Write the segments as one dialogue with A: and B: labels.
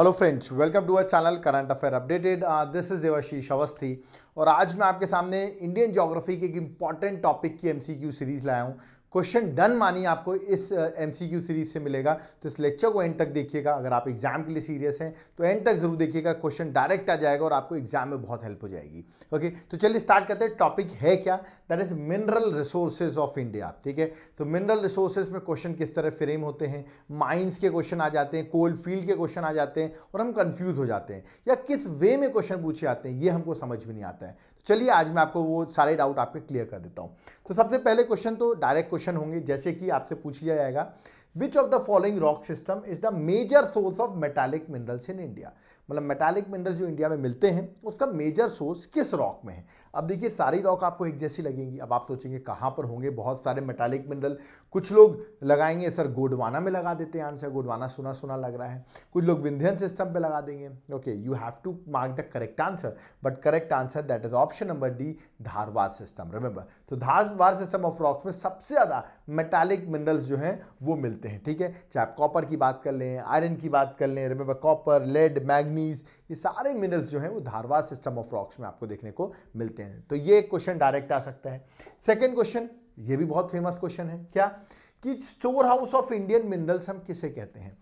A: Hello friends welcome to our channel current affair updated this is Devashish Awasthi और आज मैं आपके सामने इंडियन ज्योग्राफी के एक इंपॉर्टेंट टॉपिक की एमसीक्यू सीरीज लाया हूँ क्वेश्चन डन मानिए आपको इस एमसीक्यू सीरीज से मिलेगा तो इस लेक्चर को एंड तक देखिएगा अगर आप एग्जाम के लिए सीरियस हैं तो एंड तक जरूर देखिएगा क्वेश्चन डायरेक्ट आ जाएगा और आपको एग्जाम में बहुत हेल्प हो जाएगी ओके तो चलिए स्टार्ट करते हैं टॉपिक है क्या that is mineral resources of India ठीक है तो मिनरल रिसोर्सेज में क्वेश्चन किस तरह फ्रेम होते हैं माइंस के क्वेश्चन आ जाते हैं कोल फील्ड के क्वेश्चन आ जाते हैं और हम कन्फ्यूज हो जाते हैं या किस वे में क्वेश्चन पूछे आते हैं ये हमको समझ में नहीं आता है चलिए आज मैं आपको वो सारे डाउट आपके क्लियर कर देता हूँ तो सबसे पहले क्वेश्चन तो डायरेक्ट क्वेश्चन होंगे जैसे कि आपसे पूछ लिया जाएगा which of the following rock system is the major source of metallic minerals in India मतलब मेटालिक मिनरल्स जो इंडिया में मिलते हैं उसका मेजर सोर्स किस रॉक में है अब देखिए सारी रॉक आपको एक जैसी लगेंगी अब आप सोचेंगे कहाँ पर होंगे बहुत सारे मेटालिक मिनरल कुछ लोग लगाएंगे सर गोडवाना में लगा देते हैं आंसर गोडवाना सुना सुना लग रहा है कुछ लोग विंध्यन सिस्टम पे लगा देंगे okay you have to mark the correct answer but correct answer that is option number D Dharwar system remember तो धारवार सिस्टम ऑफ रॉक्स में सबसे ज़्यादा मेटालिक मिनरल्स जो हैं वो मिलते हैं ठीक है चाहे आप कॉपर की बात कर लें आयरन की बात कर लें रिमेंबर कॉपर लेड मैगनी मैंगनीज ये सारे मिनरल्स जो हैं वो धारवा सिस्टम ऑफ रॉक्स में आपको देखने को मिलते हैं तो ये क्वेश्चन डायरेक्ट आ सकता है सेकेंड क्वेश्चन ये भी बहुत फेमस क्वेश्चन है क्या कि store house of Indian minerals हम किसे कहते हैं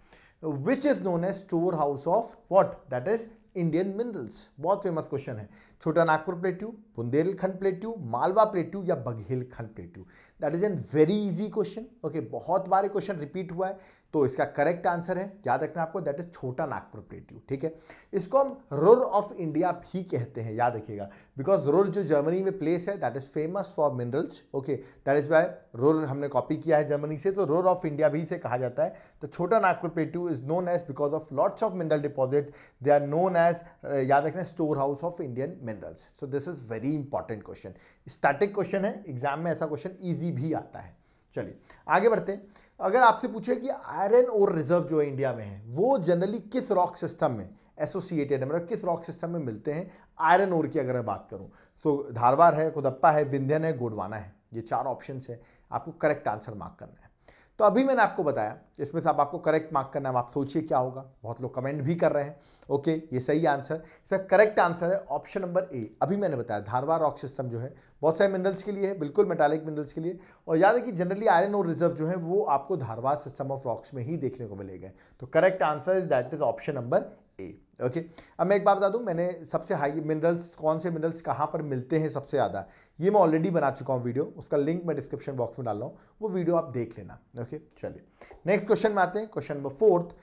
A: which is known as store house of what that is Indian minerals बहुत फेमस क्वेश्चन है Chota Nagpur plateau Bundelkhand plateau Malwa plateau या Baghelkhand plateau that is an very easy question okay बहुत बार क्वेश्चन रिपीट हुआ है तो इसका करेक्ट आंसर है याद रखना आपको दैट इज छोटा नागपुर प्लेट्यू ठीक है इसको हम रोर ऑफ इंडिया भी कहते हैं याद रखिएगा बिकॉज रोर जो जर्मनी में प्लेस है that is famous for minerals okay that is why Ruhr हमने कॉपी किया है जर्मनी से तो रोर ऑफ इंडिया भी से कहा जाता है तो Chota Nagpur plateau is known as because of lots of mineral deposit they are known as याद रखना store house of Indian minerals so this is very important question static question है एग्जाम में ऐसा क्वेश्चन ईजी भी आता है चलिए आगे बढ़ते हैं अगर आपसे पूछे कि आयरन और रिजर्व जो इंडिया में है वो जनरली किस रॉक सिस्टम में एसोसिएटेड है मतलब किस रॉक सिस्टम में मिलते हैं आयरन और की अगर मैं बात करूं सो धारवार है कुदप्पा है विंध्यन है गोडवाना है ये चार ऑप्शन है आपको करेक्ट आंसर मार्क करना है तो अभी मैंने आपको बताया इसमें से आप आपको करेक्ट मार्क करना है आप सोचिए क्या होगा बहुत लोग कमेंट भी कर रहे हैं ओके ये सही आंसर सर करेक्ट आंसर है ऑप्शन नंबर ए अभी मैंने बताया धारवा रॉक सिस्टम जो है बहुत सारे मिनरल्स के लिए है बिल्कुल मेटालिक मिनरल्स के लिए और याद है कि जनरली आयरन और रिजर्व जो है वो आपको धारवा सिस्टम ऑफ रॉक्स में ही देखने को मिलेगा तो correct answer is that is option number A okay अब मैं एक बात बता दूँ मैंने सबसे हाई मिनरल्स कौन से मिनरल्स कहाँ पर मिलते हैं सबसे ज़्यादा ये मैं ऑलरेडी बना चुका हूँ वीडियो उसका लिंक मैं डिस्क्रिप्शन बॉक्स में डाल रहा हूँ वो वीडियो आप देख लेना ओके चलिए नेक्स्ट क्वेश्चन में आते हैं question number fourth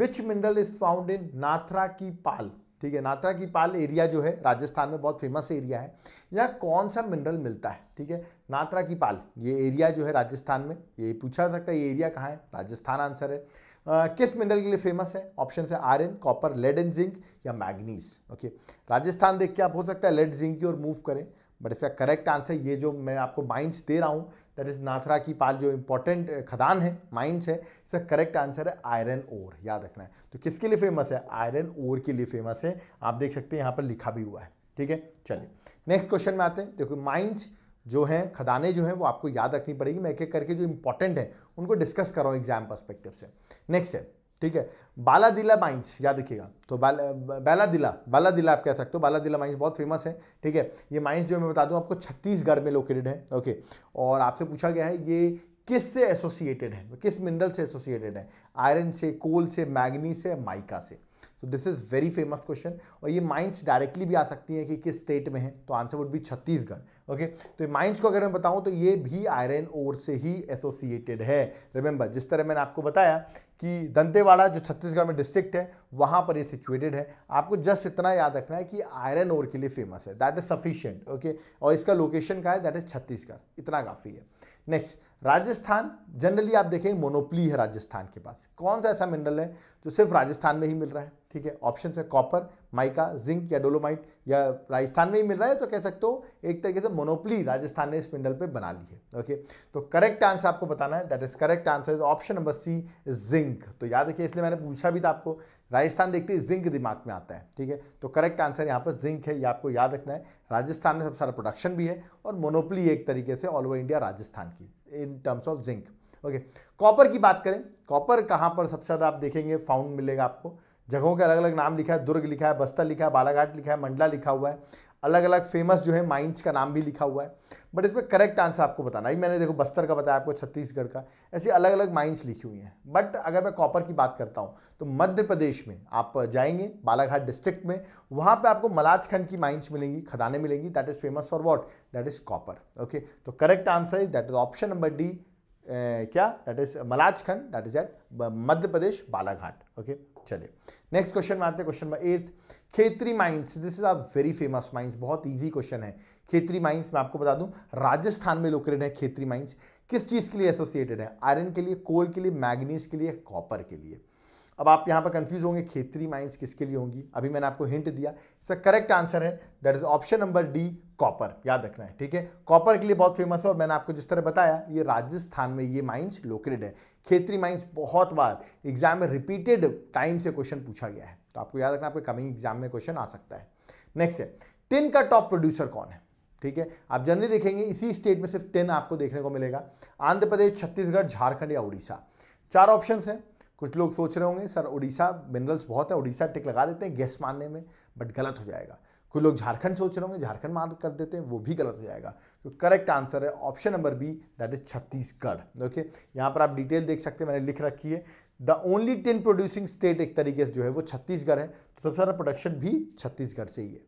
A: which mineral is found in Nathra ki Pal ठीक है नाथरा की पाल एरिया जो है राजस्थान में बहुत फेमस एरिया है यहाँ कौन सा मिनरल मिलता है ठीक है नाथरा की पाल ये एरिया जो है राजस्थान में ये पूछा जा सकता है ये एरिया कहाँ है राजस्थान आंसर है आ, किस मिनरल के लिए फेमस है ऑप्शन है iron copper lead and zinc या मैग्नीज ओके राजस्थान देख के आप हो सकता है लेड जिंक की ओर मूव करें बट इसका करेक्ट आंसर ये जो मैं आपको माइंस दे रहा हूँ दैट इज़ नाथरा की पाल जो इंपॉर्टेंट खदान है माइंस है इसका करेक्ट आंसर है आयरन ओर याद रखना है तो किसके लिए फेमस है आयरन ओर के लिए फेमस है आप देख सकते हैं यहाँ पर लिखा भी हुआ है ठीक है चलिए नेक्स्ट क्वेश्चन में आते हैं देखो माइंस जो हैं खदानें जो हैं वो आपको याद रखनी पड़ेगी मैं एक एक करके जो इंपॉर्टेंट है उनको डिस्कस कर रहा हूँ एग्जाम परस्पेक्टिव से नेक्स्ट है ठीक है बाला दिला माइंस याद रखिएगा तो बाला बाला दिला बाला दिला आप कह सकते हो बाला दिला माइंस बहुत फेमस है ठीक है ये माइंस जो मैं बता दूं आपको छत्तीसगढ़ में लोकेटेड है ओके और आपसे पूछा गया है ये किस से एसोसिएटेड है किस मिनरल से एसोसिएटेड है आयरन से कोल से मैग्नी से माइका से so this is very famous question और ये माइंस डायरेक्टली भी आ सकती हैं कि किस स्टेट में है तो answer would be Chhattisgarh okay तो माइंस को अगर मैं बताऊं तो ये भी आयरन ओर से ही एसोसिएटेड है रिमेंबर जिस तरह मैंने आपको बताया कि दंतेवाड़ा जो छत्तीसगढ़ में डिस्ट्रिक्ट है वहाँ पर ये सिचुएटेड है आपको जस्ट इतना याद रखना है कि आयरन ओर के लिए फेमस है दैट इज़ सफिशियंट ओके और इसका लोकेशन का है दैट इज़ छत्तीसगढ़ इतना काफ़ी है नेक्स्ट राजस्थान जनरली आप देखें मोनोपली है राजस्थान के पास कौन सा ऐसा मिनरल है जो सिर्फ राजस्थान में ही मिल रहा है ठीक है ऑप्शन है कॉपर माइका जिंक या डोलोमाइट या राजस्थान में ही मिल रहा है तो कह सकते हो एक तरीके से मोनोपली राजस्थान ने इस पिंडल पे बना ली है ओके तो करेक्ट आंसर आपको बताना है that is correct answer is option number C zinc तो याद रखिए इसलिए मैंने पूछा भी था आपको राजस्थान देखते ही जिंक दिमाग में आता है ठीक है तो करेक्ट आंसर यहाँ पर जिंक है ये आपको याद रखना है राजस्थान में सबसे सारा प्रोडक्शन भी है और मोनोपली एक तरीके से ऑल ओवर इंडिया राजस्थान की in terms of zinc okay copper की बात करें कॉपर कहाँ पर सबसे ज़्यादा आप देखेंगे फाउंड मिलेगा आपको जगहों के अलग अलग नाम लिखा है दुर्ग लिखा है बस्तर लिखा है बालाघाट लिखा है मंडला लिखा हुआ है अलग अलग फेमस जो है माइंस का नाम भी लिखा हुआ है बट इसमें करेक्ट आंसर आपको बताना है मैंने देखो बस्तर का बताया आपको छत्तीसगढ़ का ऐसी अलग अलग माइंस लिखी हुई हैं बट अगर मैं कॉपर की बात करता हूँ तो मध्य प्रदेश में आप जाएंगे बालाघाट डिस्ट्रिक्ट में वहाँ पे आपको मलाजखंड की माइंस मिलेंगी खदाने मिलेंगी that is famous for what that is copper okay तो correct answer is that is option number D क्या that is Malajkhand that is at Madhya Pradesh Balaghat okay okay? चलिए नेक्स्ट क्वेश्चन में आते हैं question number eight Khetri mines this is a very famous mines बहुत easy question है Khetri mines मैं आपको बता दूं राजस्थान में लोकेटेड है खेत्री माइंस किस चीज़ के लिए एसोसिएटेड है आयरन के लिए कोल के लिए मैग्नीज के लिए कॉपर के लिए अब आप यहां पर कंफ्यूज होंगे खेत्री माइंस किसके लिए होंगी अभी मैंने आपको हिंट दिया इसका करेक्ट आंसर है that is option number D copper याद रखना है ठीक है कॉपर के लिए बहुत फेमस है और मैंने आपको जिस तरह बताया ये राजस्थान में ये माइंस लोकेटेड है खेतरी माइंस बहुत बार एग्जाम में रिपीटेड टाइम से क्वेश्चन पूछा गया है तो आपको याद रखना आपके कमिंग एग्जाम में क्वेश्चन आ सकता है नेक्स्ट है टिन का टॉप प्रोड्यूसर कौन है ठीक है आप जनरली देखेंगे इसी स्टेट में सिर्फ टिन आपको देखने को मिलेगा आंध्र प्रदेश छत्तीसगढ़ झारखंड या उड़ीसा चार ऑप्शन हैं कुछ लोग सोच रहे होंगे सर उड़ीसा मिनरल्स बहुत है उड़ीसा टिक लगा देते हैं गैस मारने में बट गलत हो जाएगा कुछ लोग झारखंड सोच रहे होंगे झारखंड मार्क कर देते हैं वो भी गलत हो जाएगा तो करेक्ट आंसर है option number B that is Chhattisgarh okay यहाँ पर आप डिटेल देख सकते हैं मैंने लिख रखी है the only tin producing state एक तरीके से जो है वो छत्तीसगढ़ है तो सबसे ज़्यादा प्रोडक्शन भी छत्तीसगढ़ से ही है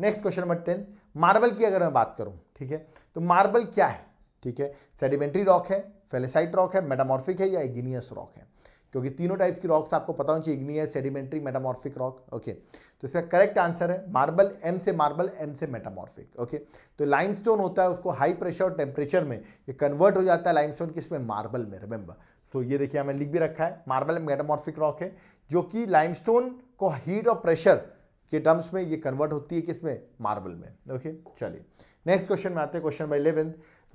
A: next question number ten marble की अगर मैं बात करूँ ठीक है तो मार्बल क्या है ठीक है सेडिमेंट्री रॉक है फेलेसाइट रॉक है मेटामॉर्फिक है या एगिनियस रॉक है क्योंकि तीनों टाइप्स की रॉक्स आपको पता होना चाहिए igneous sedimentary metamorphic rock okay तो इसका करेक्ट आंसर है मार्बल एम से मार्बल एम से मेटामॉर्फिक ओके तो लाइमस्टोन होता है उसको हाई प्रेशर और टेम्परेचर में ये कन्वर्ट हो जाता है लाइमस्टोन किसमें मार्बल में रिमेंबर सो so, ये देखिए हमें लिख भी रखा है मार्बल मेटामॉर्फिक रॉक है जो कि लाइमस्टोन को हीट और प्रेशर के टर्म्स में ये कन्वर्ट होती है किसमें मार्बल में ओके चलिए नेक्स्ट क्वेश्चन में आते हैं question by eleventh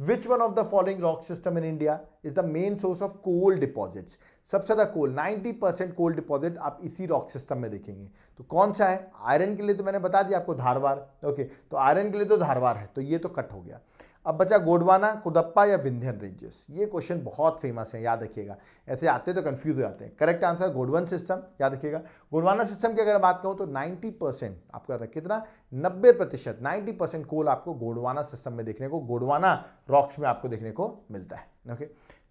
A: Which one of the following rock system in India is the main source of coal deposits? सबसे ज़्यादा कोल 90 परसेंट कोल्ड डिपॉजिट आप इसी रॉक सिस्टम में देखेंगे तो कौन सा है आयरन के लिए तो मैंने बता दिया आपको धारवार ओके तो आयरन के लिए तो धारवार है तो ये तो कट हो गया अब बचा गोडवाना कुदप्पा या विंध्यन रेंजेस ये क्वेश्चन बहुत फेमस है याद रखिएगा ऐसे आते तो कंफ्यूज हो जाते हैं करेक्ट आंसर गोडवन सिस्टम याद रखिएगा गोडवाना सिस्टम की अगर बात करूँ तो 90 परसेंट आपका कितना 90 प्रतिशत नाइन्टी परसेंट कोल आपको गोडवाना सिस्टम में देखने को गोडवाना रॉक्स में आपको देखने को मिलता है okay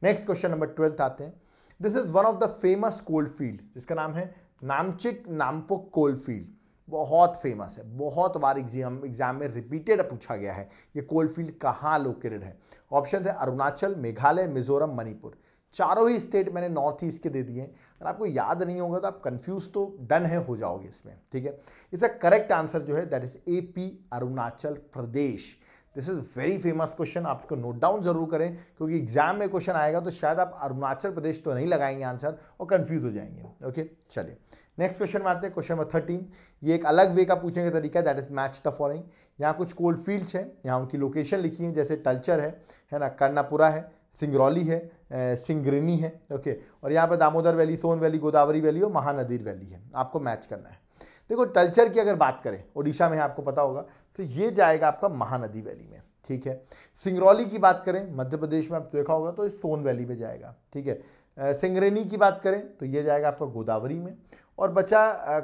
A: next question number twelfth आते हैं this is one of the famous coal field जिसका नाम है नामचिक नामपुक कोल्ड फील्ड बहुत फेमस है बहुत बार एग्जाम एग्जाम में रिपीटेड पूछा गया है ये कोलफील्ड कहाँ लोकेटेड है ऑप्शन है अरुणाचल मेघालय मिजोरम मणिपुर चारों ही स्टेट मैंने नॉर्थ ईस्ट के दे दिए हैं अगर आपको याद नहीं होगा तो आप कंफ्यूज तो डन है हो जाओगे इसमें ठीक है इसका करेक्ट आंसर जो है that is A P Arunachal Pradesh this is very famous question आप इसको नोट डाउन जरूर करें क्योंकि एग्जाम में क्वेश्चन आएगा तो शायद आप अरुणाचल प्रदेश तो नहीं लगाएंगे आंसर और कन्फ्यूज हो जाएंगे ओके चलिए नेक्स्ट क्वेश्चन में आते हैं क्वेश्चन नंबर थर्टीन ये एक अलग वे का पूछने का तरीका है that is match the following यहाँ कुछ कोल्ड फील्ड्स हैं यहाँ उनकी लोकेशन लिखी है जैसे टल्चर है है ना कर्नापुरा है सिंगरौली है सिंगरिनी है ओके और यहाँ पर Damodar valley Son valley Godavari valley और महानदीर वैली है आपको मैच करना है देखो टल्चर की अगर बात करें ओडिशा में आपको पता होगा तो ये जाएगा आपका महानदी वैली में ठीक है सिंगरौली की बात करें मध्य प्रदेश में आप देखा होगा तो ये सोन वैली में जाएगा ठीक है सिंगरेनी की बात करें तो ये जाएगा आपका गोदावरी में और बचा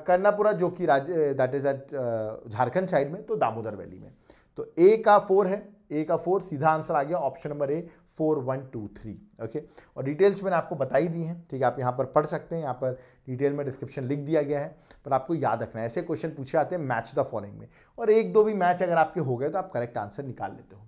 A: करनापुरा जो कि राज्य that is at Jharkhand side में तो दामोदर वैली में तो ए का फोर है ए का फोर सीधा आंसर आ गया option number A four one two three okay और डिटेल्स मैंने आपको बता ही दी हैं ठीक है आप यहाँ पर पढ़ सकते हैं यहाँ पर डिटेल में डिस्क्रिप्शन लिख दिया गया है पर आपको याद रखना है ऐसे क्वेश्चन पूछे आते हैं मैच द फॉलोइंग में और एक दो भी मैच अगर आपके हो गए तो आप करेक्ट आंसर निकाल लेते हो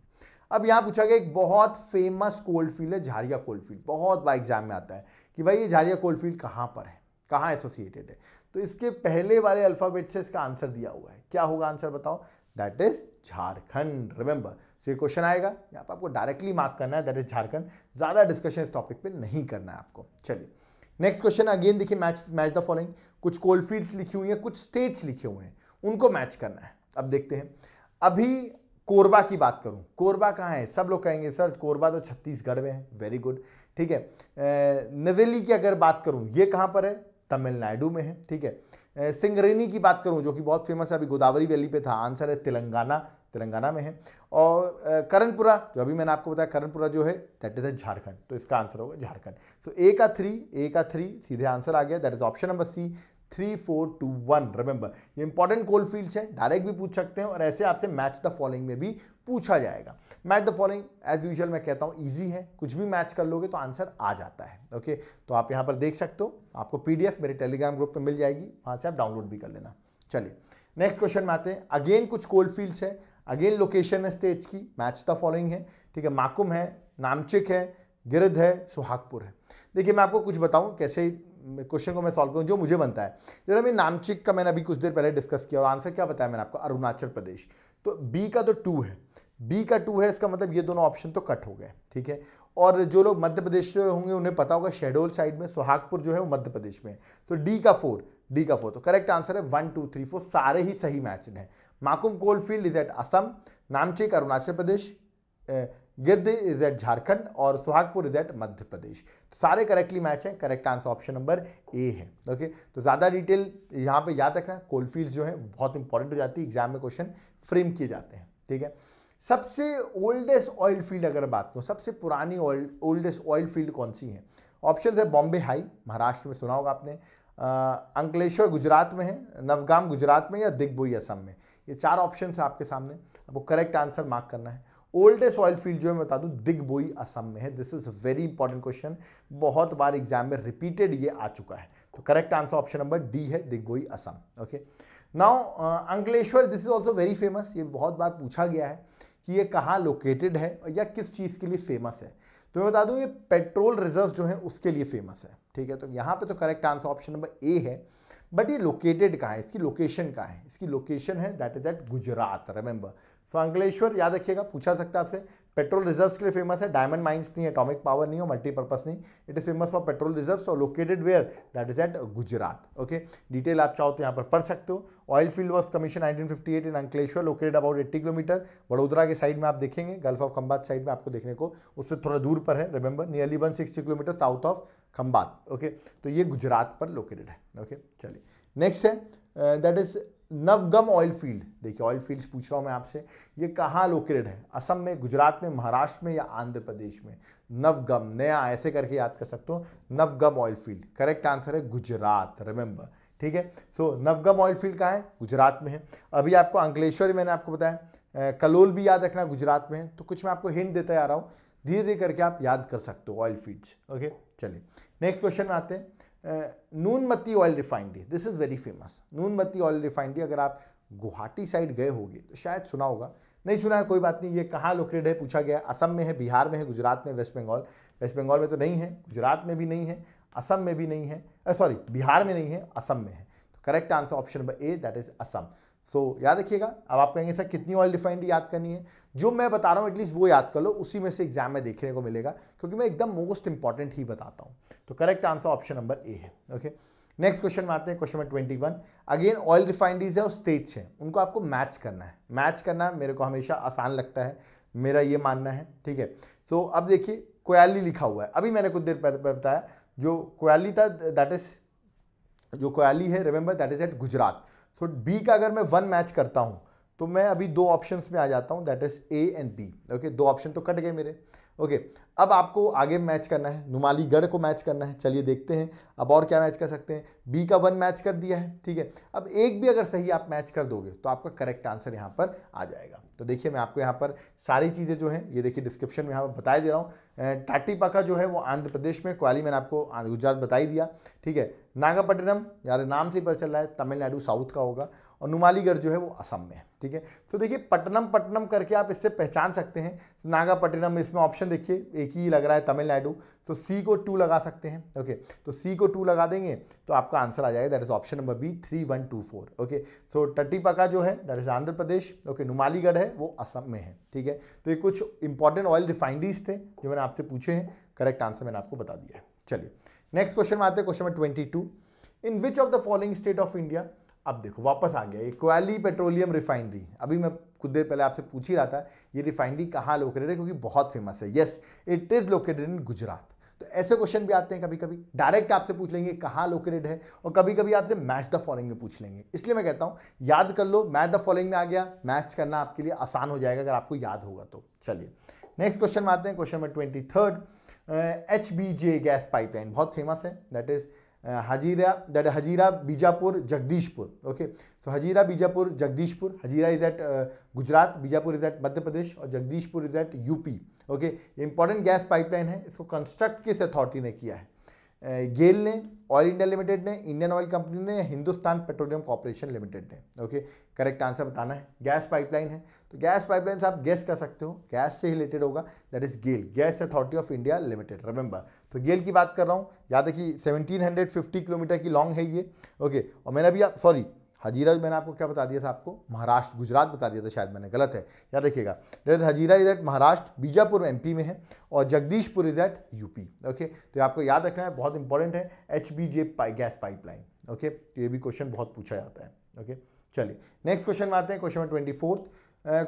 A: अब यहाँ पूछा गया एक बहुत फेमस कोल्ड फील्ड है झारिया कोल्ड फील्ड बहुत बार एग्जाम में आता है कि भाई ये झारिया कोल्ड फील्ड कहाँ पर है कहाँ एसोसिएटेड है तो इसके पहले वाले अल्फ़ाबेट से इसका आंसर दिया हुआ है क्या होगा आंसर बताओ that is Jharkhand remember so ये क्वेश्चन आएगा यहाँ पर आपको डायरेक्टली मार्क करना है दैट इज झारखंड ज़्यादा डिस्कशन इस टॉपिक पे नहीं करना है आपको चलिए नेक्स्ट क्वेश्चन अगेन देखिए मैच मैच द फॉलोइंग कुछ कोलफील्ड्स लिखी हुई हैं कुछ स्टेट्स लिखे हुए हैं उनको मैच करना है अब देखते हैं अभी कोरबा की बात करूं कोरबा कहाँ है सब लोग कहेंगे सर कोरबा तो छत्तीसगढ़ में है वेरी गुड ठीक है नवेली की अगर बात करूं ये कहाँ पर है तमिलनाडु में है ठीक है सिंगरेनी की बात करूं जो कि बहुत फेमस है अभी गोदावरी वैली पे था आंसर है तेलंगाना तेलंगाना में है और करणपुरा जो अभी मैंने आपको बताया करणपुरा जो है दैट इज़ झारखंड तो इसका आंसर होगा झारखंड सो ए का थ्री ए का थ्री सीधे आंसर आ गया that is option number C three four two one remember ये इंपॉर्टेंट कोल फील्ड्स है डायरेक्ट भी पूछ सकते हैं और ऐसे आपसे मैच द फॉलोइंग में भी पूछा जाएगा match the following as usual मैं कहता हूँ ईजी है कुछ भी मैच कर लोगे तो आंसर आ जाता है ओके okay? तो आप यहाँ पर देख सकते हो आपको पीडीएफ मेरे टेलीग्राम ग्रुप पर मिल जाएगी वहाँ से आप डाउनलोड भी कर लेना चलिए नेक्स्ट क्वेश्चन में आते हैं अगेन कुछ कोल फील्ड्स है अगेन लोकेशन है स्टेज की मैच द फॉलोइंग है ठीक है माकुम है नामचिक है गिरध है सुहागपुर है देखिए मैं आपको कुछ बताऊं कैसे क्वेश्चन को मैं सॉल्व करूँ जो मुझे बनता है जैसे अभी नामचिक का मैंने अभी कुछ देर पहले डिस्कस किया और आंसर क्या बताया मैंने आपको अरुणाचल प्रदेश तो बी का तो टू है बी का टू है इसका मतलब ये दोनों ऑप्शन तो कट हो गए ठीक है और जो लोग मध्य प्रदेश होंगे उन्हें पता होगा शहडोल साइड में सुहागपुर जो है वो मध्य प्रदेश में है तो डी का फोर डी का फोर तो करेक्ट आंसर है वन टू थ्री फोर सारे ही सही मैच हैं Makum field is at Assam Namchik Arunachal Pradesh Gidh is at Jharkhand और सुहागपुर इज एट मध्य प्रदेश तो सारे करेक्टली मैच हैं correct answer option number A है ओके तो ज़्यादा डिटेल यहाँ पे याद रखना कोलफील्ड जो है बहुत इंपॉर्टेंट हो जाती है एग्जाम में क्वेश्चन फ्रेम किए जाते हैं ठीक है सबसे ओल्डेस्ट ऑयल फील्ड अगर बात करूँ सबसे पुरानी ओल्डेस्ट ऑयल फील्ड कौन सी है ऑप्शन है बॉम्बे हाई महाराष्ट्र में सुना होगा आपने अंकलेश्वर गुजरात में है नवगाम गुजरात में या दिग्बोई असम में ये चार ऑप्शन है आपके सामने आपको करेक्ट आंसर मार्क करना है ओल्डेस्ट ऑयल फील्ड जो है मैं बता दूं दिग्बोई असम में है this is very important question बहुत बार एग्जाम में रिपीटेड ये आ चुका है तो correct answer option number D है Digboi Assam okay now uh, Ankleshwar this is also very famous ये बहुत बार पूछा गया है कि ये कहाँ लोकेटेड है या किस चीज़ के लिए फेमस है तो मैं बता दूं ये पेट्रोल रिजर्व जो है उसके लिए फेमस है ठीक है तो यहाँ पे तो correct answer option number A है बट ये लोकेटेड कहाँ है इसकी लोकेशन कहाँ है इसकी लोकेशन है that is at Gujarat remember so Ankleshwar याद रखिएगा पूछा सकता है आपसे पेट्रोल रिजर्व्स के लिए फेमस है डायमंड माइंस नहीं है अटोमिक पावर नहीं हो मल्टीपर्पज नहीं it is famous for petrol reserves और located where that is at Gujarat okay detail आप चाहो तो यहाँ पर पढ़ सकते हो oil field was commission 1958 in Ankleshwar located about 80 kilometre Vadodara के साइड में आप देखेंगे गल्फ ऑफ खंबात साइड में आपको देखने को उससे थोड़ा दूर पर है remember nearly sixty kilometre south of Khambhat okay तो ये गुजरात पर लोकेटेड है ओके चलिए नेक्स्ट है that is Navagam oil field देखिए ऑयल फील्ड्स पूछ रहा हूँ मैं आपसे ये कहाँ लोकेटेड है असम में गुजरात में महाराष्ट्र में या आंध्र प्रदेश में नवगम नया ऐसे करके याद कर सकते हो Navagam oil field correct answer है गुजरात रिमेंबर ठीक है so so, Navagam oil field कहाँ है गुजरात में है अभी आपको अंकलेश्वर मैंने आपको बताया कलोल भी याद रखना गुजरात में है तो कुछ मैं आपको हिंट देता जा रहा हूँ धीरे धीरे करके आप याद कर सकते हो ऑयल फील्ड ओके चलिए नेक्स्ट क्वेश्चन में आते हैं uh, Noonmati oil refinery this is very famous Noonmati oil refinery अगर आप गुवाहाटी साइड गए होगे तो शायद सुना होगा नहीं सुना है कोई बात नहीं ये कहाँ लोकेटेड है पूछा गया असम में है बिहार में है गुजरात में वेस्ट बंगाल वेस्ट बंगाल में तो नहीं है गुजरात में भी नहीं है असम में भी नहीं है सॉरी बिहार में नहीं है असम में है तो correct answer option number A that is Assam so so, याद रखिएगा अब आप कहेंगे सर कितनी ऑयल रिफाइंड याद करनी है जो मैं बता रहा हूँ एटलीस्ट वो याद कर लो उसी में से एग्जाम में देखने को मिलेगा क्योंकि मैं एकदम मोस्ट इंपॉर्टेंट ही बताता हूँ तो correct answer option number A है ओके नेक्स्ट क्वेश्चन में आते हैं question number twenty one again oil refineries है और स्टेट्स हैं उनको आपको मैच करना है मैच करना मेरे को हमेशा आसान लगता है मेरा ये मानना है ठीक है सो अब देखिए कोयाली लिखा हुआ है अभी मैंने कुछ देर पहले बताया जो कोयली था दैट इज जो कोयाली है remember that is at Gujarat so B का अगर मैं वन मैच करता हूँ तो मैं अभी दो ऑप्शन में आ जाता हूँ that is A and B okay दो ऑप्शन तो कट गए मेरे ओके okay, अब आपको आगे मैच करना है नुमालीगढ़ को मैच करना है चलिए देखते हैं अब और क्या मैच कर सकते हैं बी का वन मैच कर दिया है ठीक है अब एक भी अगर सही आप मैच कर दोगे तो आपका करेक्ट आंसर यहाँ पर आ जाएगा तो देखिए मैं आपको यहाँ पर सारी चीज़ें जो हैं ये देखिए डिस्क्रिप्शन में यहाँ पर बताई दे रहा हूँ टाटी जो है वो आंध्र प्रदेश में क्वाली मैंने आपको गुजरात बताई दिया ठीक है नागापट्टनम यार नाम से ही पता चल रहा है तमिलनाडु साउथ का होगा और नुमालीगढ़ जो है वो असम में है ठीक है तो देखिए पटनम पट्टनम करके आप इससे पहचान सकते हैं नागापट्टनम इसमें ऑप्शन देखिए एक ही लग रहा है तमिलनाडु तो सी को टू लगा सकते हैं ओके तो सी को टू लगा देंगे तो आपका आंसर आ जाएगा that is option number B three one two four okay so पका जो है that is Andhra Pradesh okay Numaligarh है वो असम में है ठीक है तो ये कुछ इंपॉर्टेंट ऑयल रिफाइनरीज थे जो मैंने आपसे पूछे हैं करेक्ट आंसर मैंने आपको बता दिया है चलिए नेक्स्ट क्वेश्चन में आते हैं question number twenty two in which of the following state of India अब देखो वापस आ गया ये क्वाली पेट्रोलियम रिफाइनरी अभी मैं कुछ देर पहले आपसे पूछ ही रहा था ये रिफाइनरी कहाँ लोकेटेड है क्योंकि बहुत फेमस है yes it is located in Gujarat तो ऐसे क्वेश्चन भी आते हैं कभी कभी डायरेक्ट आपसे पूछ लेंगे कहाँ लोकेटेड है और कभी कभी आपसे मैच द फॉलोइंग में पूछ लेंगे इसलिए मैं कहता हूँ याद कर लो मैच द फॉलोइंग में आ गया मैच करना आपके लिए आसान हो जाएगा अगर आपको याद होगा तो चलिए नेक्स्ट क्वेश्चन में आते हैं question number twenty third H B J gas pipeline बहुत फेमस है that is Hazira that Hazira Bijapur Jagdishpur okay so Hazira Bijapur Jagdishpur Hazira is at Gujarat Bijapur is at Madhya Pradesh और Jagdishpur is at UP okay important gas pipeline है इसको कंस्ट्रक्ट किस अथॉरिटी ने किया है गेल ने ऑयल इंडिया लिमिटेड ने इंडियन ऑयल कंपनी ने हिंदुस्तान पेट्रोलियम कॉरपोरेशन लिमिटेड ने ओके करेक्ट आंसर बताना है गैस पाइपलाइन है तो गैस पाइपलाइन से आप गैस कर सकते हो गैस से रिलेटेड होगा that is GAIL gas authority of India limited remember तो गेल की बात कर रहा हूँ याद है कि 1750 किलोमीटर की लॉन्ग है ये ओके और मैंने अभी सॉरी हजीरा मैंने आपको क्या बता दिया था आपको महाराष्ट्र गुजरात बता दिया था शायद मैंने गलत है याद रखिएगा that Hazira is at Maharashtra Bijapur MP में है और Jagdishpur is at UP okay तो आपको याद रखना है बहुत इंपॉर्टेंट है H B J gas pipeline okay तो ये भी क्वेश्चन बहुत पूछा जाता है ओके चलिए नेक्स्ट क्वेश्चन में आते हैं क्वेश्चन ट्वेंटी फोर्थ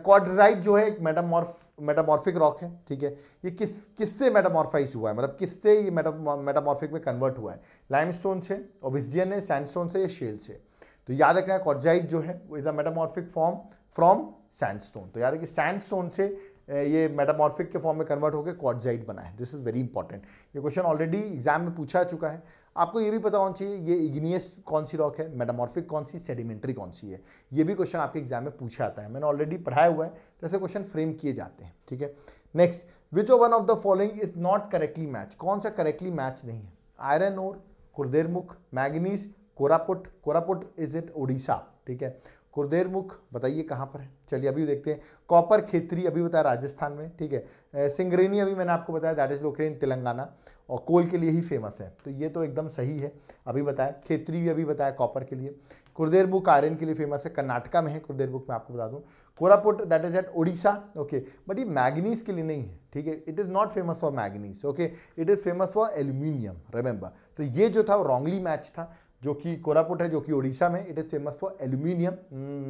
A: क्वाड्राइट जो है एक मेटामॉर्फ मेटामॉर्फिक रॉक है ठीक है ये किस किससे मेटामॉर्फाइज हुआ है मतलब किससे ये मेटामॉर्फिक में कन्वर्ट हुआ है लाइमस्टोन से ओबिस्डियन है सैंडस्टोन से या शेल से तो याद रखना कॉर्जाइट जो है वो is a metamorphic form from sandstone तो याद रखिए सैंडस्टोन से ये मेटामॉर्फिक के फॉर्म में कन्वर्ट होकर कॉर्जाइट बना है दिस इज़ वेरी इंपॉर्टेंट ये क्वेश्चन ऑलरेडी एग्जाम में पूछा चुका है आपको ये भी पता होना चाहिए ये इग्नियस कौन सी रॉक है मेटामॉर्फिक कौन सी सेडिमेंट्री कौन सी है ये भी क्वेश्चन आपके एग्जाम में पूछा जाता है मैंने ऑलरेडी पढ़ाया हुआ है तो ऐसे क्वेश्चन फ्रेम किए जाते हैं ठीक है next which one of the following is not correctly match कौन सा करेक्टली मैच नहीं है आयरन और Kudremukh manganese Koraput Koraput is it Orissa ठीक है कुरदेरमुख बताइए कहाँ पर है चलिए अभी देखते हैं कॉपर खेतरी अभी बताया राजस्थान में ठीक है सिंगरेनी अभी मैंने आपको बताया दैट इज इन तेलंगाना और कोल के लिए ही फेमस है तो ये तो एकदम सही है अभी बताया खेतरी भी अभी बताया कॉपर के लिए कुरदेरमुख आयरन के लिए फेमस है कर्नाटका में है कुरदेरमुख में आपको बता दूँ Koraput that is at Orissa okay but ये मैगनीज के लिए नहीं है ठीक है it is not famous for manganese okay it is famous for aluminium remember तो ये जो था वो रॉन्गली मैच था जो कि कोरापुट है जो कि ओडिशा में it is famous for aluminium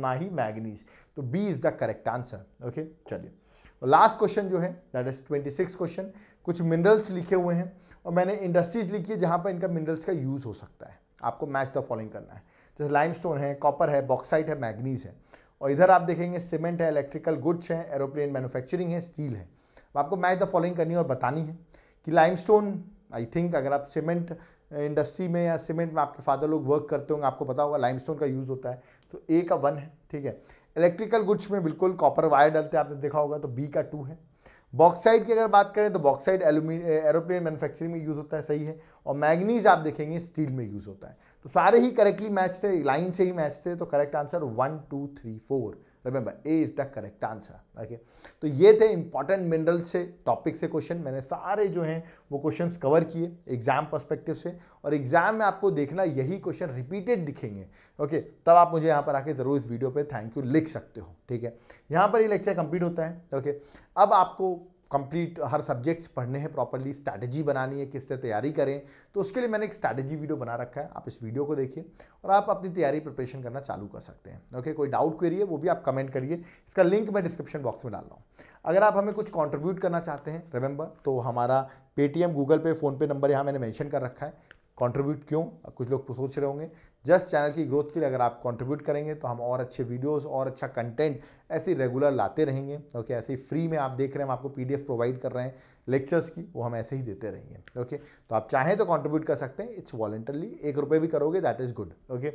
A: ना ही मैगनीज तो B is the correct answer okay चलिए लास्ट क्वेश्चन जो है that is twenty six question कुछ मिनरल्स लिखे हुए हैं और मैंने इंडस्ट्रीज लिखी है जहाँ पर इनका मिनरल्स का यूज़ हो सकता है आपको मैच द फॉलोइंग करना है जैसे लाइमस्टोन है कॉपर है बॉक्साइट है मैगनीज है और इधर आप देखेंगे सीमेंट है इलेक्ट्रिकल गुड्स हैं एरोप्लेन मैनुफैक्चरिंग है स्टील है आपको मैच द फॉलोइंग करनी है और बतानी है कि लाइम आई थिंक अगर आप सीमेंट इंडस्ट्री में या सीमेंट में आपके फादर लोग वर्क करते होंगे आपको पता होगा लाइमस्टोन का यूज़ होता है तो ए का वन है ठीक है इलेक्ट्रिकल गुड्स में बिल्कुल कॉपर वायर डालते हैं आपने देखा होगा तो बी का टू है बॉक्साइड की अगर बात करें तो बॉक्साइड एरोप्लेन मैन्युफैक्चरिंग में यूज़ होता है सही है और मैगनीज आप देखेंगे स्टील में यूज़ होता है तो सारे ही करेक्टली मैच थे लाइन से ही मैच थे तो correct answer one two three four remember A is the correct answer okay तो ये थे इंपॉर्टेंट मिनरल से टॉपिक से क्वेश्चन मैंने सारे जो हैं वो क्वेश्चंस कवर किए एग्जाम पर्सपेक्टिव से और एग्जाम में आपको देखना यही क्वेश्चन रिपीटेड दिखेंगे ओके तब आप मुझे यहाँ पर आके ज़रूर इस वीडियो पर थैंक यू लिख सकते हो ठीक है यहाँ पर ये लेक्चर कंप्लीट होता है ओके अब आपको कंप्लीट हर सब्जेक्ट्स पढ़ने हैं प्रॉपरली स्ट्रैटेजी बनानी है किससे तैयारी करें तो उसके लिए मैंने एक स्ट्रैटेजी वीडियो बना रखा है आप इस वीडियो को देखिए और आप अपनी तैयारी प्रिपरेशन करना चालू कर सकते हैं ओके कोई डाउट क्वेरी है वो भी आप कमेंट करिए इसका लिंक मैं डिस्क्रिप्शन बॉक्स में डाल रहा हूँ अगर आप हमें कुछ कॉन्ट्रीब्यूट करना चाहते हैं रिमेंबर तो हमारा Paytm Google pay PhonePe number यहाँ मैंने मैंशन कर रखा है कंट्रीब्यूट क्यों कुछ लोग तो सोच रहे होंगे जस्ट चैनल की ग्रोथ के लिए अगर आप कंट्रीब्यूट करेंगे तो हम और अच्छे वीडियोस और अच्छा कंटेंट ऐसे रेगुलर लाते रहेंगे ओके okay, ऐसे फ्री में आप देख रहे हैं हम आपको पीडीएफ प्रोवाइड कर रहे हैं लेक्चर्स की वो हम ऐसे ही देते रहेंगे ओके okay? तो आप चाहें तो कॉन्ट्रीब्यूट कर सकते हैं इट्स वॉलेंटरली एक रुपये भी करोगे दैट इज़ गुड ओके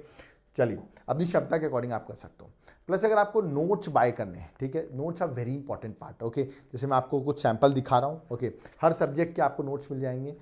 A: चलिए अपनी क्षमता के अकॉर्डिंग आप कर सकते हो प्लस अगर आपको नोट्स बाय करने हैं ठीक है notes are very important part okay जैसे मैं आपको कुछ सैंपल दिखा रहा हूँ ओके हर सब्जेक्ट के आपको नोट्स मिल जाएंगे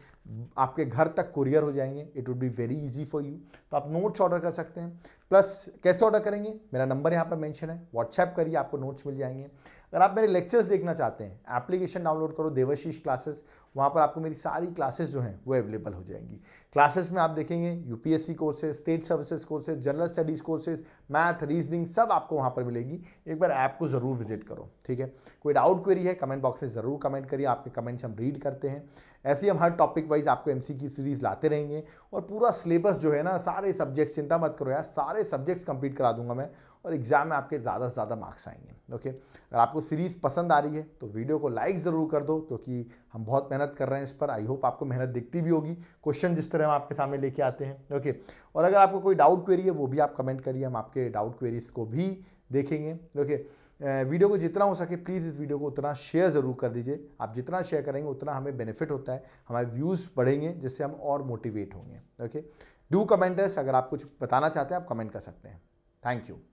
A: आपके घर तक कुरियर हो जाएंगे it would be very easy for you तो आप नोट्स ऑर्डर कर सकते हैं प्लस कैसे ऑर्डर करेंगे मेरा नंबर यहाँ पर मैंशन है व्हाट्सएप करिए आपको नोट्स मिल जाएंगे अगर आप मेरे लेक्चर्स देखना चाहते हैं एप्लीकेशन डाउनलोड करो देवशीष क्लासेस वहाँ पर आपको मेरी सारी क्लासेस जो हैं वो अवेलेबल हो जाएंगी क्लासेस में आप देखेंगे UPSC courses state services courses general studies courses math reasoning सब आपको वहाँ पर मिलेगी एक बार ऐप को ज़रूर विजिट करो ठीक है कोई डाउट क्वेरी है कमेंट बॉक्स में ज़रूर कमेंट करिए आपके कमेंट्स हम रीड करते हैं ऐसे ही हम हर टॉपिक वाइज आपको एम की सीरीज़ लाते रहेंगे और पूरा सिलेबस जो है ना सारे सब्जेक्ट्स चिंता मत करो यार सारे सब्जेक्ट्स कंप्लीट करा दूंगा मैं और एग्ज़ाम में आपके ज़्यादा से ज़्यादा मार्क्स आएंगे ओके अगर आपको सीरीज़ पसंद आ रही है तो वीडियो को लाइक ज़रूर कर दो क्योंकि हम बहुत मेहनत कर रहे हैं इस पर आई होप आपको मेहनत दिखती भी होगी क्वेश्चन जिस तरह हम आपके सामने लेके आते हैं ओके और अगर आपको कोई डाउट क्वेरी है वो भी आप कमेंट करिए हम आपके डाउट क्वेरीज़ को भी देखेंगे ओके वीडियो को जितना हो सके प्लीज़ इस वीडियो को उतना शेयर ज़रूर कर दीजिए आप जितना शेयर करेंगे उतना हमें बेनिफिट होता है हमारे व्यूज़ बढ़ेंगे जिससे हम और मोटिवेट होंगे ओके डू कमेंटर्स अगर आप कुछ बताना चाहते हैं आप कमेंट कर सकते हैं थैंक यू